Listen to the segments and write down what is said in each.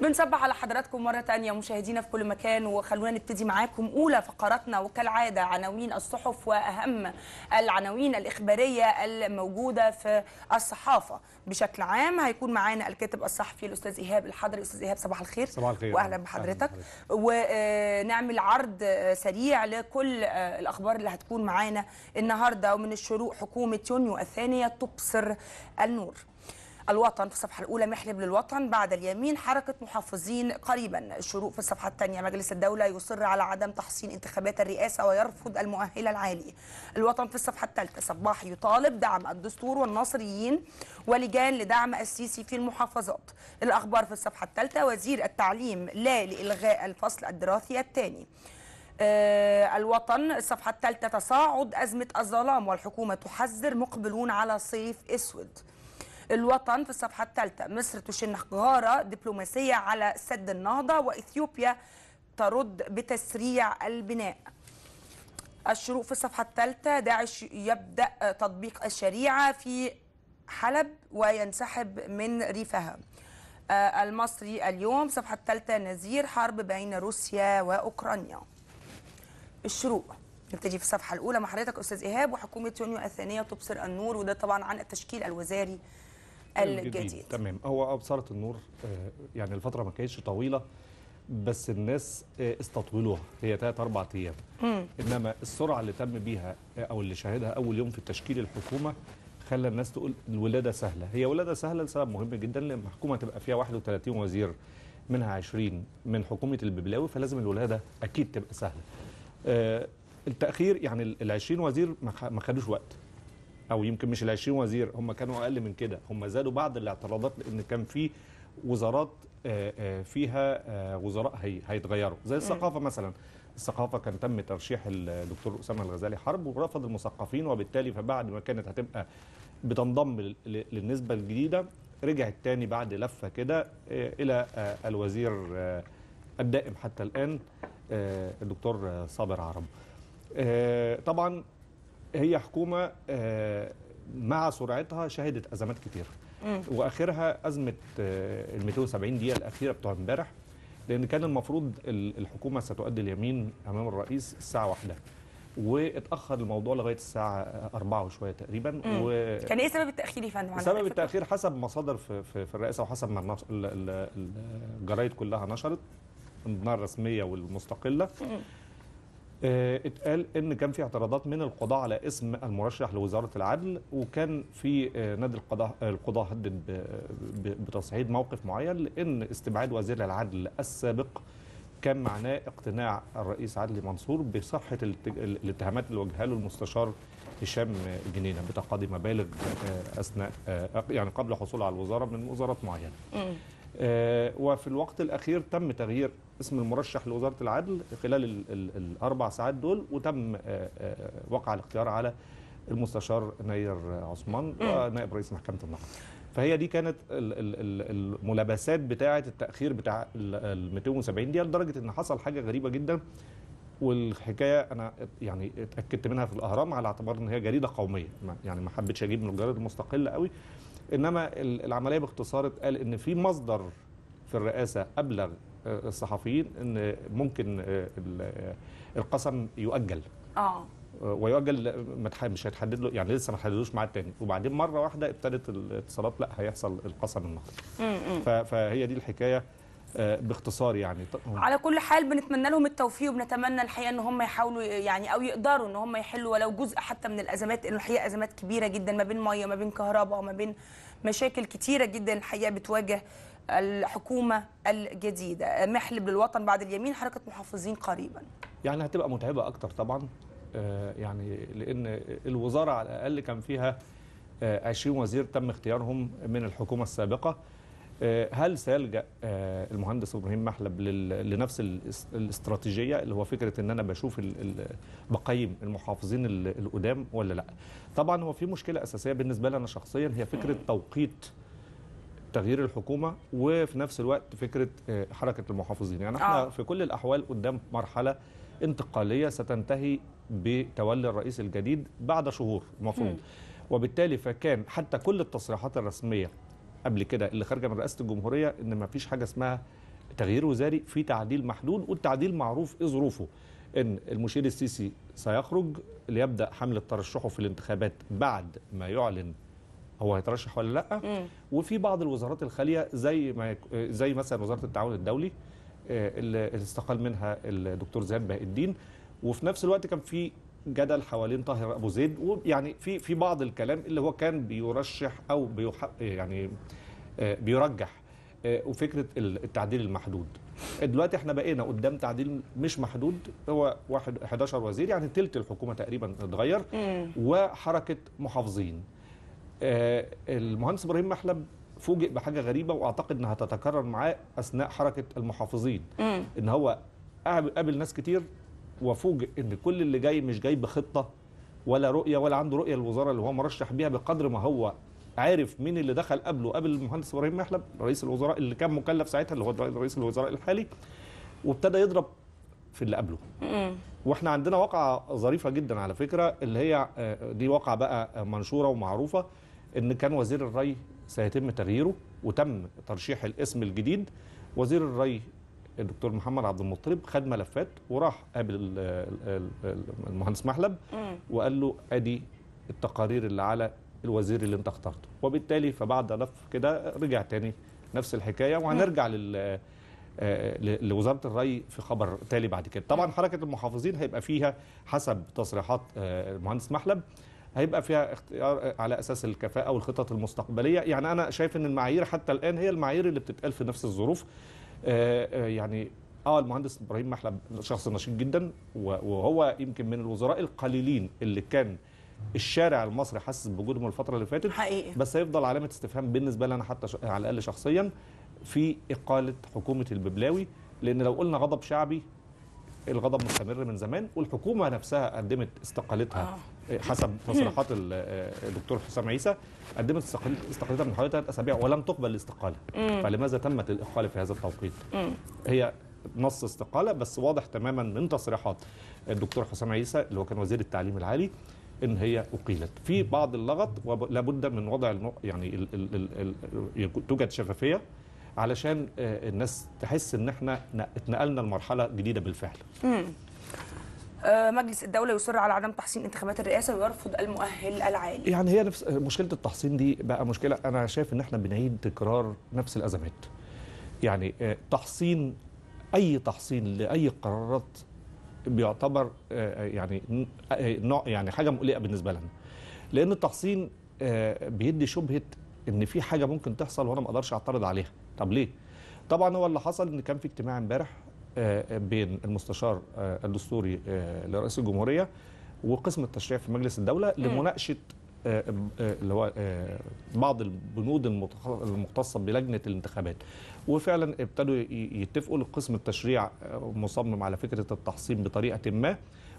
بنصبح على حضراتكم مرة ثانيه مشاهدينا في كل مكان وخلونا نبتدي معاكم أولى فقراتنا وكالعادة عناوين الصحف وأهم العناوين الإخبارية الموجودة في الصحافة بشكل عام هيكون معانا الكاتب الصحفي الأستاذ إيهاب الحضري أستاذ إيهاب صباح الخير صباح الخير وأهلا بحضرتك ونعمل عرض سريع لكل الأخبار اللي هتكون معانا النهاردة ومن الشروق حكومة يونيو الثانية تبصر النور الوطن في الصفحة الأولى محلب للوطن بعد اليمين حركة محافظين قريبا الشروق في الصفحة الثانية مجلس الدولة يصر على عدم تحصين انتخابات الرئاسة ويرفض المؤهلة العالية الوطن في الصفحة الثالثة صباح يطالب دعم الدستور والناصريين ولجان لدعم السيسي في المحافظات الأخبار في الصفحة الثالثة وزير التعليم لا لإلغاء الفصل الدراسي الثاني آه، الوطن الصفحة الثالثة تصاعد أزمة الظلام والحكومة تحذر مقبلون على صيف أسود الوطن في الصفحة الثالثة مصر تشن غارة دبلوماسية على سد النهضة وإثيوبيا ترد بتسريع البناء الشروق في الصفحة الثالثة داعش يبدأ تطبيق الشريعة في حلب وينسحب من ريفها آه، المصري اليوم صفحة الثالثة نذير حرب بين روسيا وأوكرانيا الشروق نبتدي في الصفحة الأولى مع حضرتك أستاذ إيهاب وحكومة يونيو الثانية تبصر النور وده طبعا عن التشكيل الوزاري الجديد, الجديد. تمام هو ابصرت آه، النور آه، يعني الفتره ما كانتش طويله بس الناس آه، استطولوها هي ثلاث اربع ايام انما السرعه اللي تم بيها او اللي شاهدها اول يوم في تشكيل الحكومه خلى الناس تقول الولاده سهله هي ولاده سهله لسبب مهم جدا لان الحكومه تبقى فيها 31 وزير منها 20 من حكومه الببلاوي فلازم الولاده اكيد تبقى سهله التاخير يعني ال 20 وزير ما خدوش وقت او يمكن مش ال 20 وزير هم كانوا اقل من كده هم زادوا بعض الاعتراضات لان كان في وزارات آه، آه، فيها آه، وزراء هيتغيروا زي الثقافه مثلا الثقافه كان تم ترشيح الدكتور اسامه الغزالي حرب ورفض المثقفين وبالتالي فبعد ما كانت هتبقى بتنضم للنسبه الجديده رجعت تاني بعد لفه كده الى الوزير الدائم حتى الان الدكتور صابر عرب طبعا هي حكومه آه، مع سرعتها شهدت ازمات كتير واخرها ازمه ال 270 دقيقه الاخيره بتوع امبارح لان كان المفروض الحكومه ستؤدي اليمين امام الرئيس الساعه واحدة واتاخر الموضوع لغايه الساعه 4 آه، وشويه تقريبا و... كان ايه سبب التاخير يا فندم سبب التاخير حسب مصادر في, في, الرئاسه وحسب ما النش... الجرايد كلها نشرت النار الرسميه والمستقله مم. آه، اتقال ان كان في اعتراضات من القضاء على اسم المرشح لوزاره العدل وكان في آه، نادي القضاء آه، القضاء هدد بتصعيد موقف معين لان استبعاد وزير العدل السابق كان معناه اقتناع الرئيس عدلي منصور بصحه الاتهامات اللي وجهها له المستشار هشام جنينه بتقاضي مبالغ اثناء يعني قبل حصوله على الوزاره من وزارات معينه. آه، وفي الوقت الأخير تم تغيير اسم المرشح لوزارة العدل خلال الأربع ساعات دول وتم آه، آه، وقع الاختيار على المستشار نير عثمان ونائب رئيس محكمة النقد فهي دي كانت الملابسات بتاعة التأخير بتاع ال 270 دي لدرجة إن حصل حاجة غريبة جدا والحكايه انا يعني اتاكدت منها في الاهرام على اعتبار ان هي جريده قوميه يعني ما حبيتش اجيب من الجرايد المستقله قوي انما العمليه باختصار اتقال ان في مصدر في الرئاسه ابلغ آه، الصحفيين ان ممكن آه، آه، القسم يؤجل اه ويؤجل مش هيتحدد له يعني لسه ما حددوش معاه تاني وبعدين مره واحده ابتدت الاتصالات لا هيحصل القسم النهارده فهي دي الحكايه آه، باختصار يعني على كل حال بنتمنى لهم التوفيق وبنتمنى الحقيقه ان هم يحاولوا يعني او يقدروا ان هم يحلوا ولو جزء حتى من الازمات لانه الحقيقه ازمات كبيره جدا ما بين ميه ما بين كهرباء وما بين مشاكل كثيره جدا الحقيقه بتواجه الحكومه الجديده آه، محلب للوطن بعد اليمين حركه محافظين قريبا يعني هتبقى متعبه اكتر طبعا آه، يعني لان الوزاره على الاقل كان فيها 20 وزير تم اختيارهم من الحكومه السابقه آه، هل سيلجا آه، المهندس ابراهيم محلب لنفس الاستراتيجيه اللي هو فكره ان انا بشوف بقيم المحافظين القدام ولا لا طبعا هو في مشكله اساسيه بالنسبه لي انا شخصيا هي فكره توقيت تغيير الحكومه وفي نفس الوقت فكره آه، حركه المحافظين يعني احنا في كل الاحوال قدام مرحله انتقاليه ستنتهي بتولي الرئيس الجديد بعد شهور المفروض وبالتالي فكان حتى كل التصريحات الرسميه قبل كده اللي خارجه من رئاسه الجمهوريه ان ما فيش حاجه اسمها تغيير وزاري في تعديل محدود والتعديل معروف ايه ظروفه ان المشير السيسي سيخرج ليبدا حمله ترشحه في الانتخابات بعد ما يعلن هو هيترشح ولا لا م. وفي بعض الوزارات الخاليه زي ما زي مثلا وزاره التعاون الدولي آه، اللي استقال منها الدكتور زياد بهاء الدين وفي نفس الوقت كان في جدل حوالين طاهر ابو زيد ويعني في في بعض الكلام اللي هو كان بيرشح او بيحق يعني آه، بيرجح آه، وفكره التعديل المحدود دلوقتي احنا بقينا قدام تعديل مش محدود هو واحد 11 وزير يعني ثلث الحكومه تقريبا اتغير وحركه محافظين آه، المهندس ابراهيم محلب فوجئ بحاجه غريبه واعتقد انها تتكرر معاه اثناء حركه المحافظين ان هو قابل ناس كتير وفوجئ ان كل اللي جاي مش جاي بخطه ولا رؤيه ولا عنده رؤيه للوزاره اللي هو مرشح بيها بقدر ما هو عارف مين اللي دخل قبله قبل المهندس ابراهيم محلب رئيس الوزراء اللي كان مكلف ساعتها اللي هو رئيس الوزراء الحالي وابتدى يضرب في اللي قبله واحنا عندنا واقعه ظريفه جدا على فكره اللي هي آه، دي واقعه بقى منشوره ومعروفه ان كان وزير الري سيتم تغييره وتم ترشيح الاسم الجديد وزير الري الدكتور محمد عبد المطلب خد ملفات وراح قابل المهندس محلب وقال له ادي التقارير اللي على الوزير اللي انت اخترته وبالتالي فبعد لف كده رجع تاني نفس الحكايه وهنرجع لل آه، لوزاره الري في خبر تالي بعد كده طبعا حركه المحافظين هيبقى فيها حسب تصريحات آه، المهندس محلب هيبقى فيها اختيار آه، على اساس الكفاءه والخطط المستقبليه يعني انا شايف ان المعايير حتى الان هي المعايير اللي بتتقال في نفس الظروف آه، آه، يعني اه المهندس ابراهيم محلب شخص نشيط جدا وهو يمكن من الوزراء القليلين اللي كان الشارع المصري حاسس بوجودهم الفتره اللي فاتت حقيقي. بس هيفضل علامه استفهام بالنسبه لي انا حتى على الاقل شخصيا في اقاله حكومه الببلاوي لان لو قلنا غضب شعبي الغضب مستمر من زمان والحكومه نفسها قدمت استقالتها آه. حسب تصريحات آه، الدكتور حسام عيسى قدمت استقالتها من حوالي ثلاث اسابيع ولم تقبل الاستقاله فلماذا تمت الاقاله في هذا التوقيت؟ هي نص استقاله بس واضح تماما من تصريحات الدكتور حسام عيسى اللي هو كان وزير التعليم العالي ان هي اقيلت في بعض اللغط ولابد من وضع يعني توجد شفافيه علشان آه، الناس تحس ان احنا اتنقلنا لمرحله جديده بالفعل آه، مجلس الدولة يصر على عدم تحصين انتخابات الرئاسة ويرفض المؤهل العالي يعني هي نفس مشكلة التحصين دي بقى مشكلة أنا شايف إن إحنا بنعيد تكرار نفس الأزمات يعني آه، تحصين أي تحصين لأي قرارات بيعتبر يعني نوع يعني حاجة مقلقة بالنسبة لنا لأن التحصين بيدي شبهة إن في حاجة ممكن تحصل وأنا ما أقدرش أعترض عليها طب ليه؟ طبعا هو اللي حصل ان كان في اجتماع امبارح آه، آه، بين المستشار آه، الدستوري لرئيس الجمهوريه وقسم التشريع في مجلس الدوله لمناقشه اللي هو بعض البنود المختصه بلجنه الانتخابات وفعلا ابتدوا يتفقوا لقسم التشريع مصمم على فكره التحصين بطريقه ما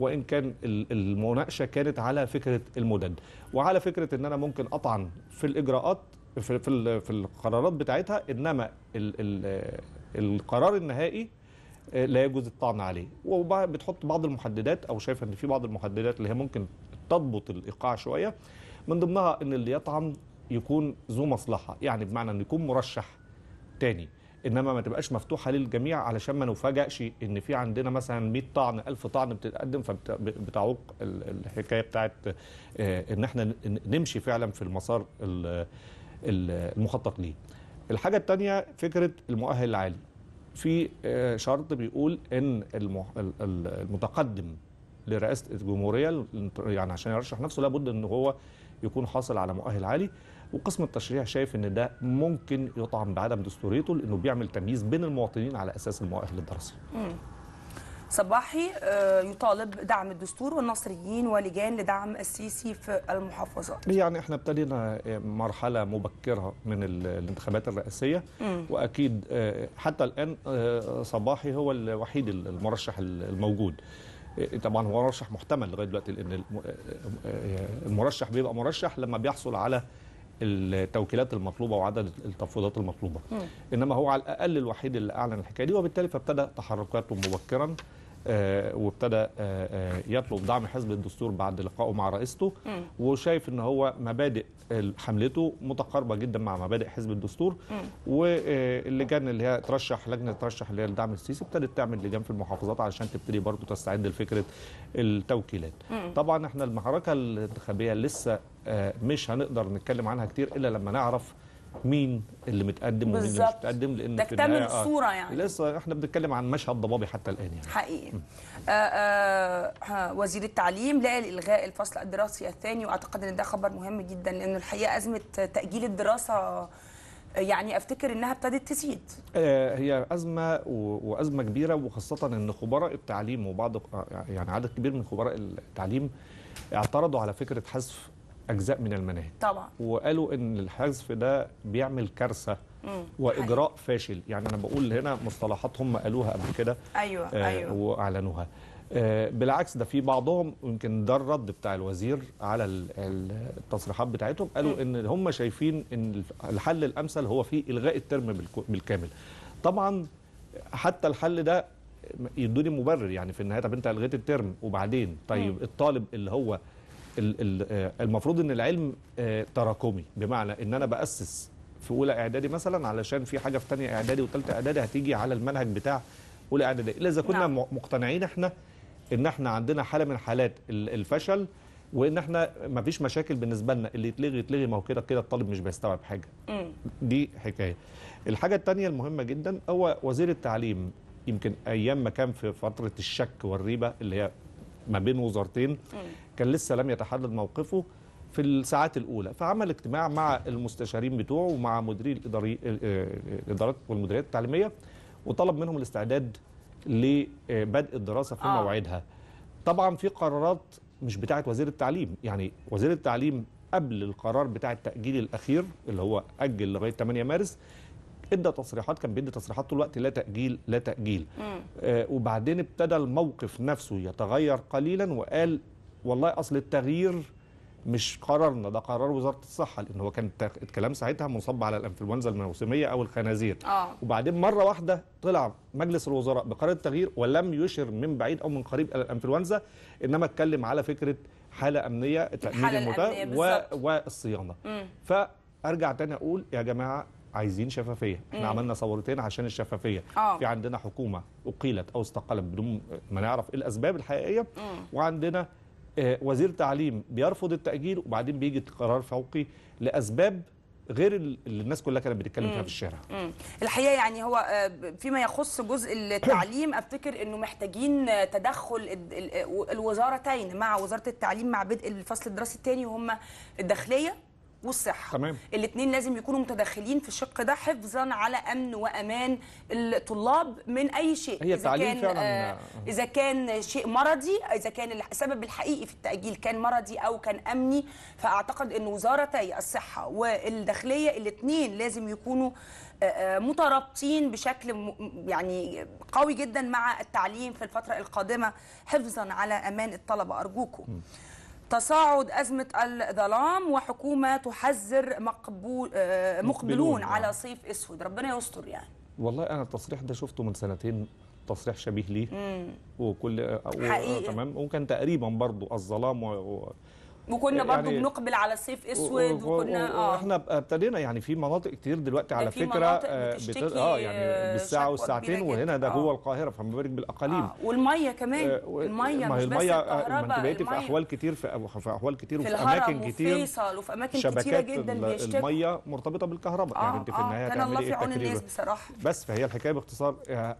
وان كان المناقشه كانت على فكره المدد وعلى فكره ان انا ممكن اطعن في الاجراءات في في في القرارات بتاعتها انما ال ال القرار النهائي آه، لا يجوز الطعن عليه وبتحط بعض المحددات او شايفه ان في بعض المحددات اللي هي ممكن تضبط الايقاع شويه من ضمنها ان اللي يطعن يكون ذو مصلحه يعني بمعنى انه يكون مرشح تاني انما ما تبقاش مفتوحه للجميع علشان ما نفاجئش ان في عندنا مثلا 100 طعن 1000 طعن بتتقدم فبتعوق الحكايه بتاعت آه، ان احنا نمشي فعلا في المسار المخطط ليه الحاجة التانية فكرة المؤهل العالي في آه، شرط بيقول ان المتقدم لرئاسة الجمهورية يعني عشان يرشح نفسه لابد ان هو يكون حاصل على مؤهل عالي وقسم التشريع شايف ان ده ممكن يطعم بعدم دستوريته لانه بيعمل تمييز بين المواطنين على اساس المؤهل الدراسي صباحي آه، يطالب دعم الدستور والنصريين ولجان لدعم السيسي في المحافظات يعني احنا ابتدينا آه، مرحله مبكره من الانتخابات الرئاسيه م. واكيد آه، حتى الان صباحي هو الوحيد المرشح الموجود طبعا هو مرشح محتمل لغايه دلوقتي لان المرشح بيبقى مرشح لما بيحصل على التوكيلات المطلوبه وعدد التفويضات المطلوبه انما هو على الاقل الوحيد اللي اعلن الحكايه دي وبالتالي فابتدا تحركاته مبكرا آه، وابتدى آه، آه، يطلب دعم حزب الدستور بعد لقائه مع رئيسته وشايف ان هو مبادئ حملته متقاربه جدا مع مبادئ حزب الدستور واللجان اللي هي ترشح لجنه ترشح اللي هي الدعم السيسي ابتدت تعمل لجان في المحافظات علشان تبتدي برضه تستعد لفكره التوكيلات طبعا احنا المعركه الانتخابيه لسه مش هنقدر نتكلم عنها كتير الا لما نعرف مين اللي متقدم ومين اللي مش متقدم لان تكتمل الصوره آه يعني لسه احنا بنتكلم عن مشهد ضبابي حتى الان يعني حقيقي آه آه وزير التعليم لقى الغاء الفصل الدراسي الثاني واعتقد ان ده خبر مهم جدا لان الحقيقه ازمه تاجيل الدراسه آه، يعني افتكر انها ابتدت تزيد آه، هي ازمه وازمه كبيره وخاصه ان خبراء التعليم وبعض آه، يعني عدد كبير من خبراء التعليم اعترضوا على فكره حذف اجزاء من المناهج طبعا وقالوا ان الحذف ده بيعمل كارثه واجراء حقيقي. فاشل يعني انا بقول هنا مصطلحات هم قالوها قبل كده ايوه آه ايوه واعلنوها آه بالعكس ده في بعضهم يمكن ده الرد بتاع الوزير على التصريحات بتاعتهم قالوا م. ان هم شايفين ان الحل الامثل هو في الغاء الترم بالكامل طبعا حتى الحل ده يدوني مبرر يعني في النهايه طب انت الغيت الترم وبعدين طيب م. الطالب اللي هو آه، المفروض ان العلم آه، تراكمي بمعنى ان انا باسس في اولى اعدادي مثلا علشان في حاجه في ثانيه اعدادي وثالثه اعدادي هتيجي على المنهج بتاع اولى اعدادي الا اذا كنا نعم. مقتنعين احنا ان احنا عندنا حاله من حالات الفشل وان احنا ما فيش مشاكل بالنسبه لنا اللي يتلغي يتلغي ما هو كده كده الطالب مش بيستوعب حاجه دي حكايه الحاجه الثانيه المهمه جدا هو وزير التعليم يمكن ايام ما كان في فتره الشك والريبه اللي هي ما بين وزارتين كان لسه لم يتحدد موقفه في الساعات الاولى فعمل اجتماع مع المستشارين بتوعه ومع مديري آه، آه، الادارات والمديريات التعليميه وطلب منهم الاستعداد لبدء الدراسه في آه. موعدها طبعا في قرارات مش بتاعه وزير التعليم يعني وزير التعليم قبل القرار بتاع التاجيل الاخير اللي هو اجل لغايه 8 مارس ادى تصريحات كان بيدي تصريحات طول الوقت لا تاجيل لا تاجيل آه وبعدين ابتدى الموقف نفسه يتغير قليلا وقال والله اصل التغيير مش قرارنا ده قرار وزاره الصحه لان هو كان الكلام ساعتها منصب على الانفلونزا الموسميه او الخنازير آه. وبعدين مره واحده طلع مجلس الوزراء بقرار التغيير ولم يشر من بعيد او من قريب الى الانفلونزا انما اتكلم على فكره حاله امنيه تامين المتاح والصيانه مم. فارجع تاني اقول يا جماعه عايزين شفافيه احنا مم. عملنا ثورتين عشان الشفافيه أوه. في عندنا حكومه اقيلت او استقالت بدون ما نعرف ايه الاسباب الحقيقيه مم. وعندنا آه، وزير تعليم بيرفض التاجيل وبعدين بيجي قرار فوقي لاسباب غير اللي الناس كلها كانت بتتكلم فيها في الشارع الحقيقه يعني هو آه، فيما يخص جزء التعليم افتكر انه محتاجين تدخل الوزارتين مع وزاره التعليم مع بدء الفصل الدراسي الثاني وهم الداخليه والصحه تمام الاثنين لازم يكونوا متداخلين في الشق ده حفظا على امن وامان الطلاب من اي شيء هي اذا كان فعلا. آه، اذا كان شيء مرضي اذا كان السبب الحقيقي في التاجيل كان مرضي او كان امني فاعتقد ان وزارتي الصحه والداخليه الاثنين لازم يكونوا آه، آه، مترابطين بشكل يعني قوي جدا مع التعليم في الفتره القادمه حفظا على امان الطلبه ارجوكم م. تصاعد أزمة الظلام وحكومة تحذر مقبول آه، مقبلون, مقبلون آه. على صيف أسود ربنا يستر يعني والله أنا التصريح ده شفته من سنتين تصريح شبيه ليه مم. وكل آه، حقيقي. تمام وكان تقريبا برضو الظلام و... وكنا برضو يعني بنقبل على الصيف اسود وكنا اه احنا ابتدينا يعني في مناطق كتير دلوقتي على فكره آه، بت... اه يعني آه، بالساعه والساعتين وهنا ده جوه آه. القاهره فما بالك بالاقاليم آه. والميه كمان الميه مش بس الكهرباء الميه في احوال كتير في, احوال كتير وفي اماكن كتير وفي فيصل وفي اماكن كتيره جدا بيشتكوا الميه مرتبطه بالكهرباء آه. يعني انت في النهايه كان الله إيه؟ في عون الناس بصراحه بس فهي الحكايه باختصار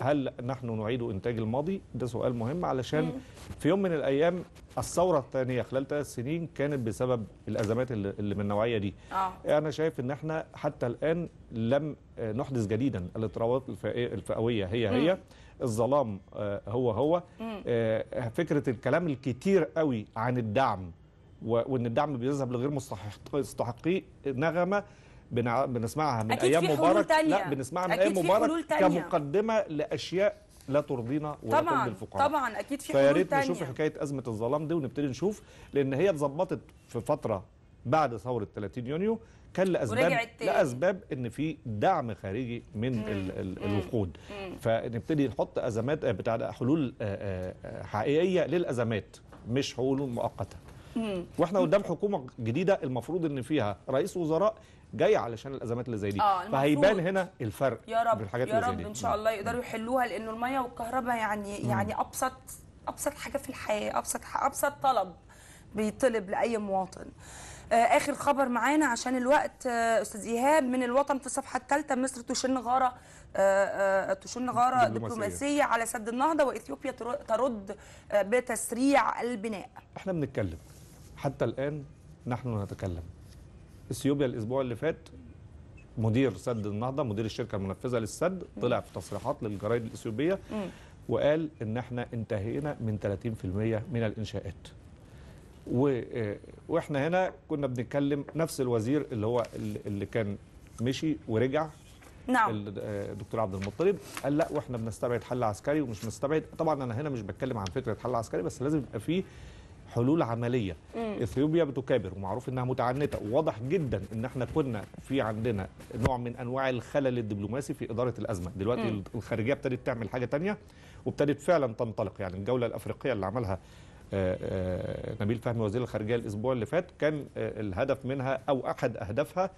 هل نحن نعيد انتاج الماضي ده سؤال مهم علشان في يوم من الايام الثوره الثانيه خلال ثلاث سنين كانت بسبب الازمات اللي من النوعيه دي آه. انا شايف ان احنا حتى الان لم آه، نحدث جديدا الاضطرابات الفئويه هي هي م. الظلام آه، هو هو م. آه، فكره الكلام الكتير قوي عن الدعم وان الدعم بيذهب لغير مستحقيه نغمه بنسمعها من أكيد ايام مبارك لا بنسمعها من ايام مبارك كمقدمه لاشياء لا ترضينا ولا طبعا الفقراء طبعا اكيد في حلول ثانيه نشوف حكايه ازمه الظلام دي ونبتدي نشوف لان هي اتظبطت في فتره بعد ثوره 30 يونيو كان لاسباب لاسباب ان في دعم خارجي من الوقود فنبتدي نحط ازمات آه، بتاع حلول آه، آه، حقيقيه للازمات مش حلول مؤقته واحنا قدام حكومه جديده المفروض ان فيها رئيس وزراء جاي علشان الازمات اللي زي دي آه فهيبان هنا الفرق يا رب الحاجات يا رب اللي زي دي. ان شاء الله يقدروا يحلوها لانه الميه والكهرباء يعني مم. يعني ابسط ابسط حاجه في الحياه ابسط ابسط طلب بيطلب لاي مواطن آه، اخر خبر معانا عشان الوقت آه، استاذ ايهاب من الوطن في الصفحه الثالثه مصر تشن غاره آه، تشن غاره دبلوماسية. دبلوماسيه على سد النهضه واثيوبيا ترد بتسريع البناء احنا بنتكلم حتى الآن نحن نتكلم اثيوبيا الاسبوع اللي فات مدير سد النهضه مدير الشركه المنفذه للسد طلع في تصريحات للجرايد الاثيوبيه وقال ان احنا انتهينا من 30% من الانشاءات و... آه، واحنا هنا كنا بنتكلم نفس الوزير اللي هو اللي كان مشي ورجع نعم الدكتور آه، عبد المطلب قال لا واحنا بنستبعد حل عسكري ومش بنستبعد طبعا انا هنا مش بتكلم عن فكره حل عسكري بس لازم يبقى فيه حلول عمليه مم. اثيوبيا بتكابر ومعروف انها متعنته وواضح جدا ان احنا كنا في عندنا نوع من انواع الخلل الدبلوماسي في اداره الازمه دلوقتي مم. الخارجيه ابتدت تعمل حاجه تانية وابتدت فعلا تنطلق يعني الجوله الافريقيه اللي عملها آه، آه، نبيل فهمي وزير الخارجيه الاسبوع اللي فات كان آه، الهدف منها او احد اهدافها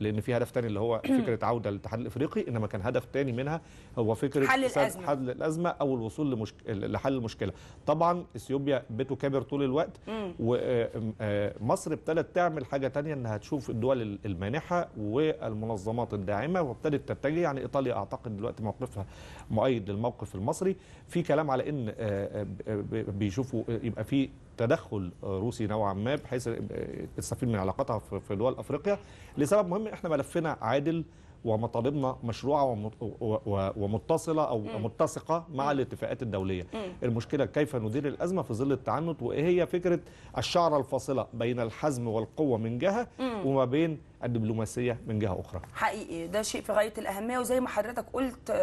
لان في هدف تاني اللي هو فكره عوده للاتحاد الافريقي انما كان هدف تاني منها هو فكره حل الازمه حل الازمه او الوصول لمشك... لحل المشكله طبعا اثيوبيا بيته كبر طول الوقت ومصر آه، آه، ابتدت تعمل حاجه تانية انها تشوف الدول المانحه والمنظمات الداعمه وابتدت تتجه يعني ايطاليا اعتقد دلوقتي موقفها مؤيد للموقف المصري في كلام على ان آه، بيشوفوا يبقى في تدخل روسي نوعا ما بحيث تستفيد من علاقاتها في دول افريقيا لسبب مهم احنا ملفنا عادل ومطالبنا مشروعه ومتصله او متسقه مع الاتفاقات الدوليه. المشكله كيف ندير الازمه في ظل التعنت وايه هي فكره الشعره الفاصله بين الحزم والقوه من جهه وما بين الدبلوماسيه من جهه اخرى. حقيقي ده شيء في غايه الاهميه وزي ما حضرتك قلت آه،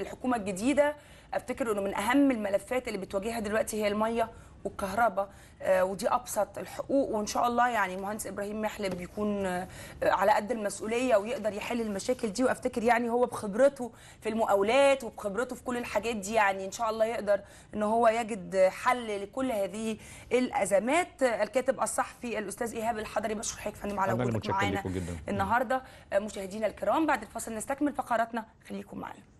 الحكومه الجديده افتكر انه من اهم الملفات اللي بتواجهها دلوقتي هي الميه والكهرباء آه، ودي ابسط الحقوق وان شاء الله يعني المهندس ابراهيم محلب بيكون آه، على قد المسؤوليه ويقدر يحل المشاكل دي وافتكر يعني هو بخبرته في المقاولات وبخبرته في كل الحاجات دي يعني ان شاء الله يقدر ان هو يجد حل لكل هذه الازمات الكاتب الصحفي الاستاذ ايهاب الحضري بشكر حضرتك فندم على وجودك معانا النهارده مشاهدينا الكرام بعد الفاصل نستكمل فقراتنا خليكم معانا